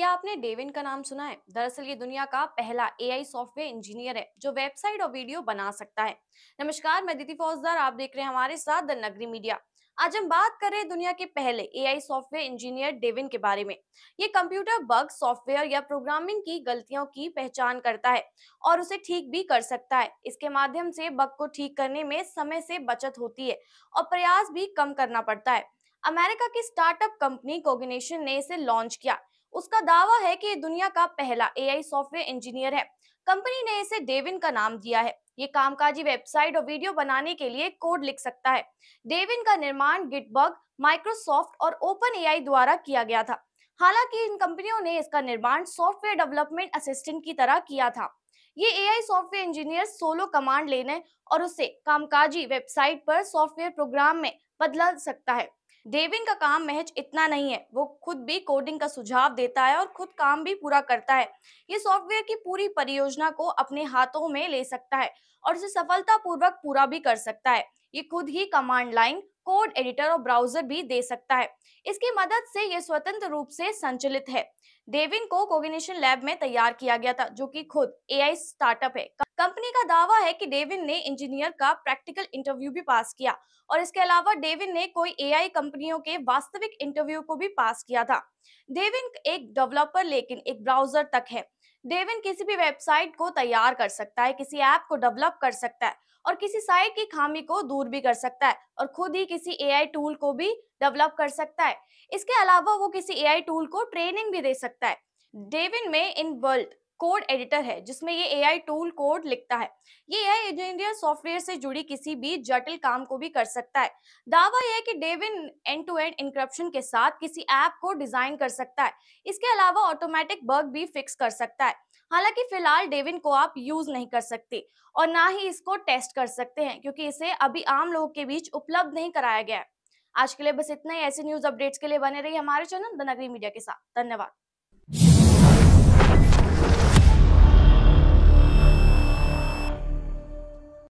क्या आपने डेविन का नाम सुना है दरअसल ये दुनिया का पहला एआई सॉफ्टवेयर इंजीनियर है जो वेबसाइट और वीडियो बना सकता है नमस्कार मैं दीदी फौजदार आप देख रहे हैं हमारे साथ द नगरी मीडिया आज हम बात कर रहे हैं दुनिया के पहले एआई सॉफ्टवेयर इंजीनियर डेविन के बारे में ये कंप्यूटर बग सॉफ्टवेयर या प्रोग्रामिंग की गलतियों की पहचान करता है और उसे ठीक भी कर सकता है इसके माध्यम से बग को ठीक करने में समय से बचत होती है और प्रयास भी कम करना पड़ता है अमेरिका की स्टार्टअप कंपनी कोगिनेशन ने इसे लॉन्च किया उसका दावा है कि दुनिया का पहला एआई सॉफ्टवेयर इंजीनियर है कंपनी ने इसे डेविन का नाम दिया है ये कामकाजी वेबसाइट और वीडियो बनाने के लिए कोड लिख सकता है डेविन का निर्माण गिटबग माइक्रोसॉफ्ट और ओपन एआई द्वारा किया गया था हालांकि इन कंपनियों ने इसका निर्माण सॉफ्टवेयर डेवलपमेंट असिस्टेंट की तरह किया था ये AI software engineer solo command लेने और उसे कामकाजी वेबसाइट पर सॉफ्टवेयर प्रोग्राम में बदला सकता है डेविंग का काम महज इतना नहीं है वो खुद भी कोडिंग का सुझाव देता है और खुद काम भी पूरा करता है ये सॉफ्टवेयर की पूरी परियोजना को अपने हाथों में ले सकता है और इसे सफलतापूर्वक पूरा भी कर सकता है ये खुद ही कमांड लाइन कोड एडिटर और ब्राउजर भी दे सकता है इसकी मदद से ये स्वतंत्र रूप से संचलित है डेविन को कोगिनेशन लैब में तैयार किया गया था जो कि खुद एआई स्टार्टअप है कंपनी का दावा है कि डेविन ने इंजीनियर का प्रैक्टिकल इंटरव्यू भी पास किया और इसके अलावा डेविन ने कोई एआई कंपनियों के वास्तविक इंटरव्यू को भी पास किया था डेविन एक डेवलपर लेकिन एक ब्राउजर तक है डेविन किसी भी वेबसाइट को तैयार कर सकता है किसी ऐप को डेवलप कर सकता है और किसी साइट की खामी को दूर भी कर सकता है और खुद ही किसी एआई टूल को भी डेवलप कर सकता है इसके अलावा वो किसी एआई टूल को ट्रेनिंग भी दे सकता है सकता है डेविन में इन वर्ल्ड कोड एडिटर है जिसमें ये एआई टूल कोड लिखता है ये एआई इंजीनियर सॉफ्टवेयर से जुड़ी किसी भी जटिल काम को भी कर सकता है दावा यह है कि Devin end to end encryption के साथ किसी ऐप को डिजाइन कर सकता है इसके अलावा ऑटोमेटिक बग भी फिक्स कर सकता है हालांकि फिलहाल डेविन को आप यूज नहीं कर सकते और ना ही इसको टेस्ट कर सकते हैं क्योंकि इसे अभी आम लोगों के बीच उपलब्ध नहीं कराया गया है आज के लिए बस इतना ही ऐसे न्यूज अपडेट्स के लिए बने रही हमारे चैनल द नगरी मीडिया के साथ धन्यवाद